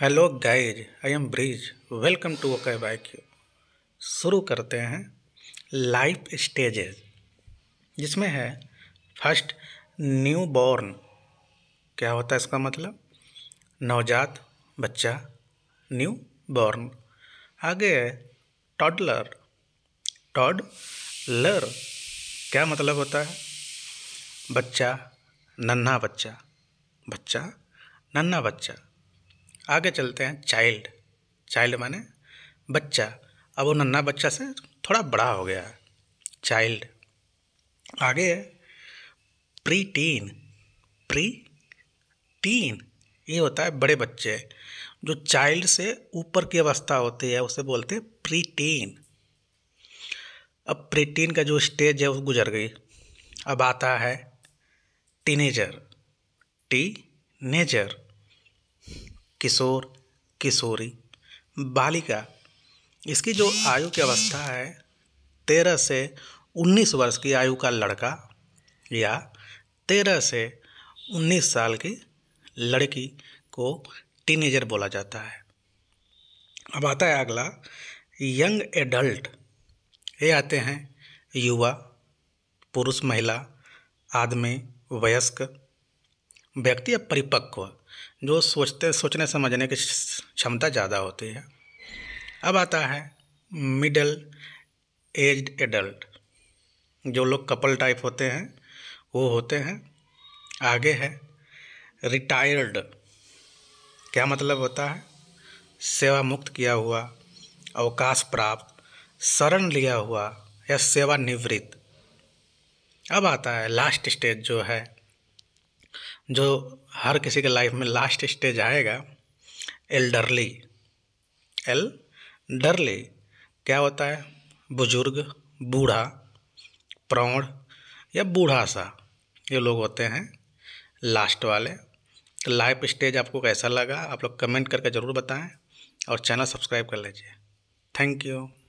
hello guys I am Brij welcome to okay bike शुरू करते हैं लाइफ स्टेजेस जिसमें है फर्स्ट न्यू बॉर्न क्या होता है इसका मतलब नवजात बच्चा न्यू बॉर्न आगे है टॉडलर टॉड लर क्या मतलब होता है बच्चा नन्हा बच्चा बच्चा नन्हा बच्चा आगे चलते हैं चाइल्ड चाइल्ड माने बच्चा अब वो नन्ना बच्चा से थोड़ा बड़ा हो गया चाइल्ड आगे है प्री टीन प्री टीन ये होता है बड़े बच्चे जो चाइल्ड से ऊपर की अवस्था होती है उसे बोलते हैं प्री टीन अब प्री टीन का जो स्टेज है वो गुजर गई अब आता है टीनेजर टी नेजर किशोर किशोरी बालिका इसकी जो आयु की अवस्था है तेरह से उन्नीस वर्ष की आयु का लड़का या तेरह से उन्नीस साल की लड़की को टीनेजर बोला जाता है अब आता है अगला यंग एडल्ट ये आते हैं युवा पुरुष महिला आदमी वयस्क व्यक्ति या परिपक्व जो सोचते सोचने समझने की क्षमता ज़्यादा होती है अब आता है मिडल एज एडल्ट जो लोग कपल टाइप होते हैं वो होते हैं आगे है रिटायर्ड क्या मतलब होता है सेवा मुक्त किया हुआ अवकाश प्राप्त शरण लिया हुआ या सेवानिवृत्त अब आता है लास्ट स्टेज जो है जो हर किसी के लाइफ में लास्ट स्टेज आएगा एल्डरली एल डरली क्या होता है बुजुर्ग बूढ़ा प्रौढ़ या बूढ़ा सा ये लोग होते हैं लास्ट वाले तो लाइफ स्टेज आपको कैसा लगा आप लोग कमेंट करके ज़रूर बताएं और चैनल सब्सक्राइब कर लीजिए थैंक यू